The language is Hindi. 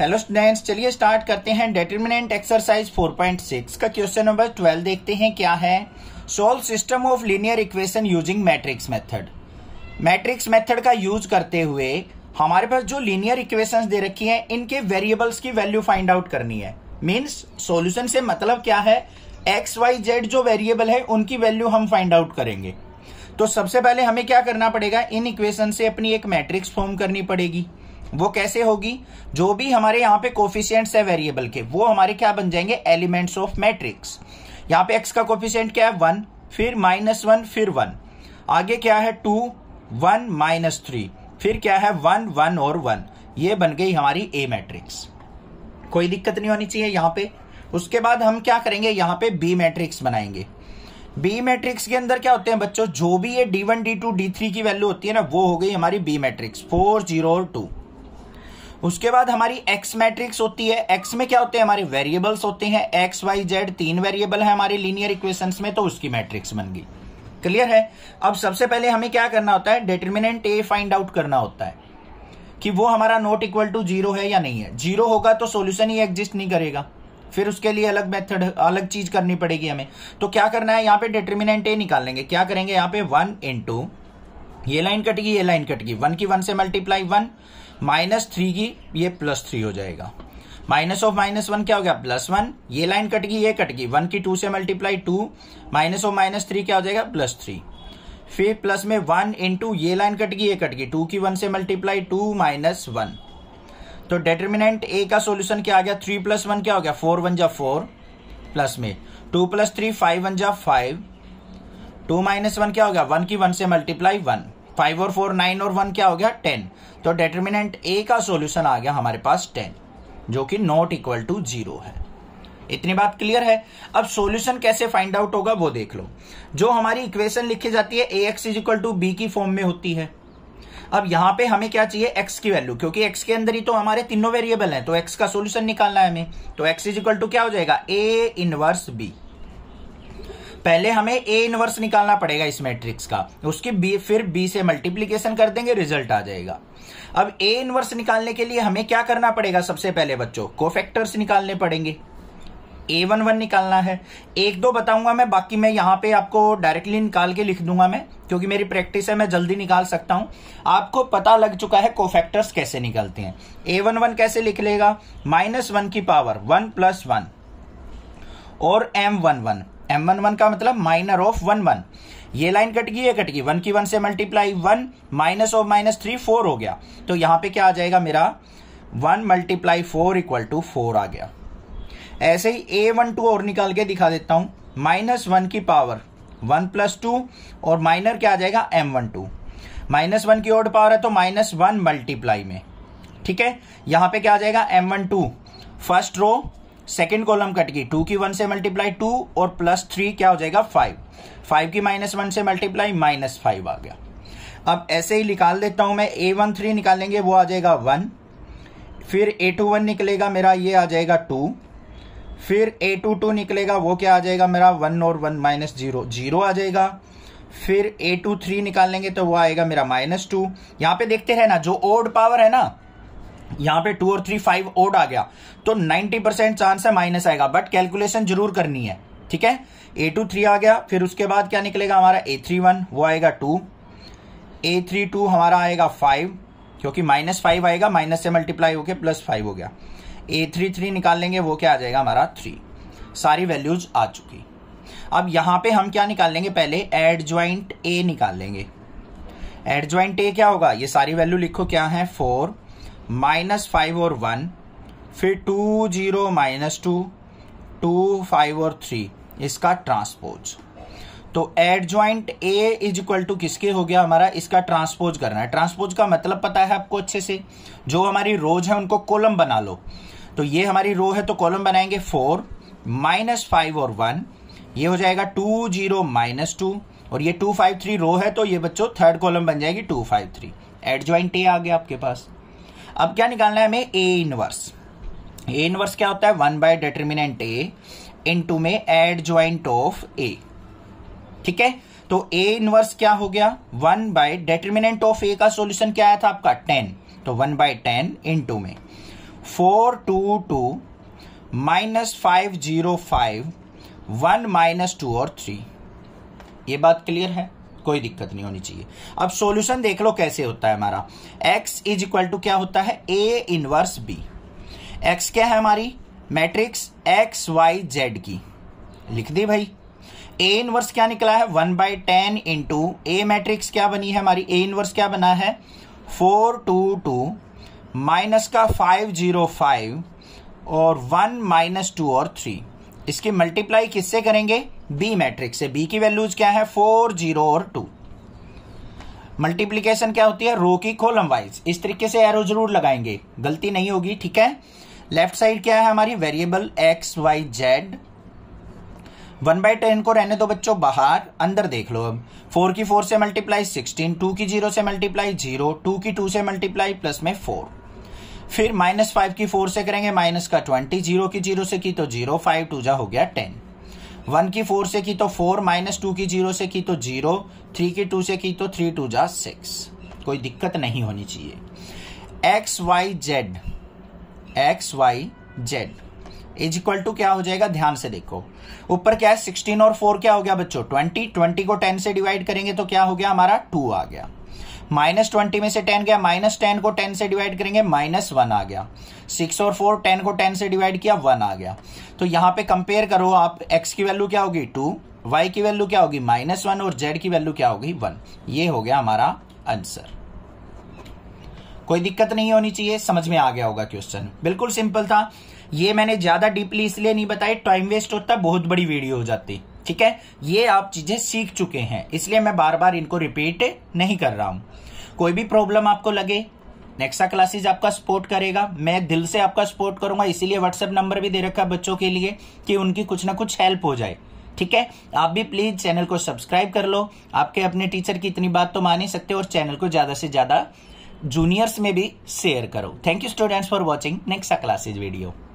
हेलो स्टूडेंट्स चलिए स्टार्ट करते हैं डिटर्मिनेंट एक्सरसाइज 4.6 का क्वेश्चन नंबर 12 देखते हैं क्या है solve system of linear equation using matrix method matrix method का यूज करते हुए हमारे पास जो लीनियर इक्वेशंस दे रखी हैं इनके वेरिएबल्स की वैल्यू फाइंड आउट करनी है मीन्स सोल्यूशन से मतलब क्या है एक्स वाई जेड जो वेरिएबल है उनकी वैल्यू हम फाइंड आउट करेंगे तो सबसे पहले हमें क्या करना पड़ेगा इन इक्वेशन से अपनी एक मैट्रिक्स फॉर्म करनी पड़ेगी वो कैसे होगी जो भी हमारे यहाँ पे कोफिशियंट्स है वेरिएबल के वो हमारे क्या बन जाएंगे एलिमेंट्स ऑफ मैट्रिक्स यहाँ पे एक्स का कोफिशियंट क्या है वन फिर माइनस वन फिर वन आगे क्या है टू वन माइनस थ्री फिर क्या है वन वन और वन ये बन गई हमारी ए मैट्रिक्स कोई दिक्कत नहीं होनी चाहिए यहाँ पे उसके बाद हम क्या करेंगे यहाँ पे बी मैट्रिक्स बनाएंगे बी मैट्रिक्स के अंदर क्या होते हैं बच्चों जो भी ये D one D two D three की वैल्यू होती है ना वो हो गई हमारी बी मैट्रिक्स फोर जीरो और टू उसके बाद हमारी एक्स मैट्रिक्स होती है एक्स में क्या होते हैं हमारे वेरिएबल्स होते हैं एक्स वाई जेड तीन वेरिएबल है हमारे लीनियर इक्वेशंस में तो उसकी मैट्रिक्स बन गई क्लियर है अब सबसे पहले हमें क्या करना होता है डिटर्मिनेंट ए फाइंड आउट करना होता है कि वो हमारा नॉट इक्वल टू जीरो है या नहीं है जीरो होगा तो सोल्यूशन ही एग्जिस्ट नहीं करेगा फिर उसके लिए अलग मेथड अलग चीज करनी पड़ेगी हमें तो क्या करना है यहाँ पे डिटर्मिनेंट ए निकालेंगे क्या करेंगे यहाँ पे वन इंटू ये लाइन कटगी ये लाइन कटगी वन की वन से मल्टीप्लाई वन माइनस थ्री की ये प्लस थ्री हो जाएगा माइनस ऑफ माइनस वन क्या हो गया प्लस वन ये लाइन कट गई ये कट गई वन की टू से multiply two minus of minus three क्या हो जाएगा प्लस थ्री फिर प्लस में वन इंटू ये लाइन कट गई ये कट गई टू की वन से मल्टीप्लाई टू माइनस वन तो डेटर्मिनेंट ए का सोल्यूशन क्या आ गया थ्री प्लस वन क्या हो गया फोर वन जा फोर प्लस में two plus three five one जा फाइव टू माइनस वन क्या हो गया वन की वन से मल्टीप्लाई वन फाइव और फोर नाइन और वन क्या हो गया टेन तो डेटर्मिनेंट ए का सोल्यूशन आ गया हमारे पास टेन जो कि नॉट इक्वल टू जीरो है इतनी बात क्लियर है अब सॉल्यूशन कैसे फाइंड आउट होगा वो देख लो जो हमारी इक्वेशन लिखी जाती है A x is equal to B की फॉर्म में होती है अब यहां पे हमें क्या चाहिए एक्स की वैल्यू क्योंकि एक्स के अंदर ही तो हमारे तीनों वेरिएबल हैं तो एक्स का सॉल्यूशन निकालना है हमें तो एक्स इज इक्वल टू क्या हो जाएगा ए इनवर्स बी पहले हमें ए इनवर्स निकालना पड़ेगा इस मैट्रिक्स का उसकी बी फिर बी से मल्टीप्लीकेशन कर देंगे रिजल्ट आ जाएगा अब ए इनवर्स निकालने के लिए हमें क्या करना पड़ेगा सबसे पहले बच्चों फैक्टर्स निकालने पड़ेंगे ए वन वन निकालना है एक दो बताऊंगा मैं बाकी मैं यहां पे आपको डायरेक्टली निकाल के लिख दूंगा मैं क्योंकि मेरी प्रैक्टिस है मैं जल्दी निकाल सकता हूं आपको पता लग चुका है कोफैक्टर्स कैसे निकलते हैं ए वन वन कैसे लिख लेगा माइनस वन की पावर वन प्लस वन और M one one M one one का मतलब माइनर ऑफ वन वन ये लाइन कट गई है कट गई वन की वन से multiply one minus of minus three four हो गया तो यहां पे क्या आ जाएगा मेरा one multiply four equal to four आ गया ऐसे ही ए वन टू और निकाल के दिखा देता हूं माइनस वन की पावर वन प्लस टू और माइनर क्या आ जाएगा M one two minus one की ओड पावर है तो माइनस वन मल्टीप्लाई में ठीक है यहां पे क्या आ जाएगा M one two first row second column कट गई टू की वन से मल्टीप्लाई टू और प्लस थ्री क्या हो जाएगा फाइव फाइव की माइनस वन से मल्टीप्लाई माइनस फाइव आ गया अब ऐसे ही निकाल देता हूं मैं ए वन थ्री निकालेंगे वो आ जाएगा वन फिर ए टू वन निकलेगा मेरा ये आ जाएगा टू फिर ए टू टू निकलेगा वो क्या आ जाएगा मेरा वन और वन माइनस जीरो जीरो आ जाएगा फिर ए टू थ्री निकाल लेंगे तो वो आएगा मेरा माइनस टू यहाँ पे देखते रहना जो ओड पावर है ना यहां पे टू और थ्री फाइव ओड आ गया तो नाइनटी परसेंट चांस है माइनस आएगा बट कैलकुलेशन जरूर करनी है ठीक है ए टू थ्री आ गया फिर उसके बाद क्या निकलेगा हमारा ए थ्री वन वो आएगा टू ए थ्री टू हमारा आएगा फाइव क्योंकि माइनस फाइव आएगा माइनस से मल्टीप्लाई होकर प्लस फाइव हो गया ए थ्री थ्री निकाल लेंगे वो क्या आ जाएगा हमारा थ्री सारी वैल्यूज आ चुकी अब यहां पे हम क्या निकाल लेंगे पहले एड ज्वाइंट ए निकाल लेंगे एड ज्वाइंट ए क्या होगा ये सारी वैल्यू लिखो क्या है फोर माइनस फाइव और वन फिर two zero minus two two five और थ्री इसका ट्रांसपोज तो adjoint A is equal to किसके हो गया हमारा इसका ट्रांसपोज करना है ट्रांसपोज का मतलब पता है आपको अच्छे से जो हमारी रोज है उनको कॉलम बना लो तो ये हमारी रो है तो कॉलम बनाएंगे फोर माइनस फाइव और वन ये हो जाएगा टू जीरो माइनस टू और ये टू फाइव थ्री रो है तो ये बच्चों थर्ड कॉलम बन जाएगी two five three adjoint A आ गया आपके पास अब क्या निकालना है हमें ए इनवर्स ए इनवर्स क्या होता है one by determinant A into में एड ज्वाइंट ऑफ ए ठीक है तो ए इनवर्स क्या हो गया one by determinant of A का सोल्यूशन क्या आया था आपका टेन तो one by ten into में four two two minus five zero five one minus two और थ्री ये बात क्लियर है कोई दिक्कत नहीं होनी चाहिए अब सॉल्यूशन देख लो कैसे होता है हमारा x इज इक्वल टू क्या होता है a इनवर्स b x क्या है हमारी मैट्रिक्स x y z की लिख दी भाई a इनवर्स क्या निकला है one by ten into A matrix क्या बनी है हमारी a इनवर्स क्या बना है फोर टू टू माइनस का फाइव जीरो फाइव और वन माइनस टू और थ्री इसकी मल्टीप्लाई किससे करेंगे बी मैट्रिक्स है बी की वैल्यूज क्या है फोर जीरो और टू मल्टीप्लीकेशन क्या होती है रो की कॉलम वाइज इस तरीके से एरो जरूर लगाएंगे गलती नहीं होगी ठीक है लेफ्ट साइड क्या है हमारी variable x Y z one by ten को रहने दो बच्चों बाहर अंदर देख लो अब फोर की फोर से मल्टीप्लाई सिक्सटीन टू की जीरो से मल्टीप्लाई जीरो टू की टू से मल्टीप्लाई प्लस में फोर फिर माइनस फाइव की फोर से करेंगे माइनस का ट्वेंटी जीरो की जीरो से की तो जीरो फाइव टू जा हो गया टेन वन की फोर से की तो फोर माइनस टू की जीरो से की तो जीरो थ्री की टू से की तो थ्री टू जा सिक्स कोई दिक्कत नहीं होनी चाहिए x Y z x Y z is equal to क्या हो जाएगा ध्यान से देखो ऊपर क्या है सिक्सटीन और फोर क्या हो गया बच्चों ट्वेंटी ट्वेंटी को टेन से डिवाइड करेंगे तो क्या हो गया हमारा टू आ गया माइनस ट्वेंटी में से टेन गया माइनस टेन को टेन से डिवाइड करेंगे माइनस वन आ गया सिक्स और फोर टेन को टेन से डिवाइड किया वन आ गया तो यहां पे कंपेयर करो आप एक्स की वैल्यू क्या होगी टू वाई की वैल्यू क्या होगी माइनस वन और जेड की वैल्यू क्या होगी वन ये हो गया हमारा आंसर कोई दिक्कत नहीं होनी चाहिए समझ में आ गया होगा क्वेश्चन बिल्कुल सिंपल था ये मैंने ज्यादा डीपली इसलिए नहीं बताया टाइम वेस्ट होता बहुत बड़ी वीडियो हो जाती ठीक है ये आप चीजें सीख चुके हैं इसलिए मैं बार बार इनको रिपीट नहीं कर रहा हूं कोई भी प्रॉब्लम आपको लगे नेक्सा क्लासेज आपका सपोर्ट करेगा मैं दिल से आपका सपोर्ट करूंगा इसीलिए व्हाट्सएप नंबर भी दे रखा है बच्चों के लिए कि उनकी कुछ ना कुछ हेल्प हो जाए ठीक है आप भी प्लीज चैनल को सब्सक्राइब कर लो आपके अपने टीचर की इतनी बात तो मान ही सकते हो और चैनल को ज्यादा से ज्यादा जूनियर्स में भी शेयर करो thank you students for watching Nexa classes video